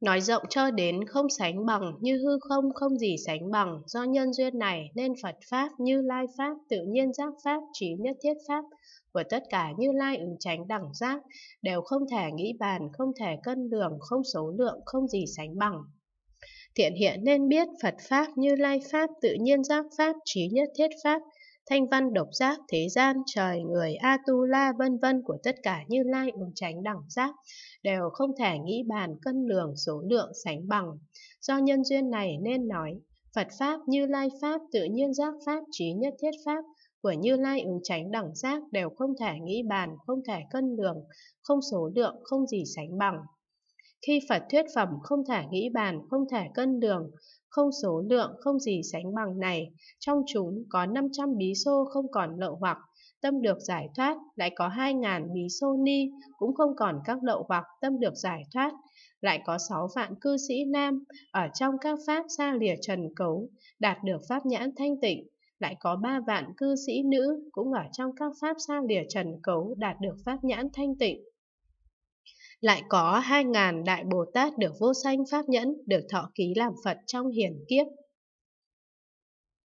Nói rộng cho đến không sánh bằng như hư không không gì sánh bằng do nhân duyên này nên Phật Pháp như Lai Pháp, tự nhiên giác Pháp, trí nhất thiết Pháp và tất cả như Lai ứng tránh đẳng giác đều không thể nghĩ bàn, không thể cân lường, không số lượng, không gì sánh bằng. Thiện hiện nên biết Phật Pháp như Lai Pháp, tự nhiên giác Pháp, trí nhất thiết Pháp – thanh văn độc giác, thế gian, trời, người, Atula, vân vân của tất cả như lai ứng tránh đẳng giác, đều không thể nghĩ bàn cân lường số lượng sánh bằng. Do nhân duyên này nên nói, Phật Pháp, Như Lai Pháp, tự nhiên giác Pháp, trí nhất thiết Pháp, của Như Lai ứng tránh đẳng giác đều không thể nghĩ bàn, không thể cân lường, không số lượng, không gì sánh bằng. Khi Phật thuyết phẩm không thể nghĩ bàn, không thể cân đường, không số lượng, không gì sánh bằng này, trong chúng có 500 bí xô không còn lậu hoặc, tâm được giải thoát, lại có 2.000 bí xô ni, cũng không còn các lậu hoặc tâm được giải thoát, lại có 6 vạn cư sĩ nam, ở trong các pháp xa lìa trần cấu, đạt được pháp nhãn thanh tịnh, lại có ba vạn cư sĩ nữ, cũng ở trong các pháp xa lìa trần cấu, đạt được pháp nhãn thanh tịnh lại có hai ngàn đại Bồ Tát được vô sanh pháp nhẫn, được thọ ký làm Phật trong hiển kiếp.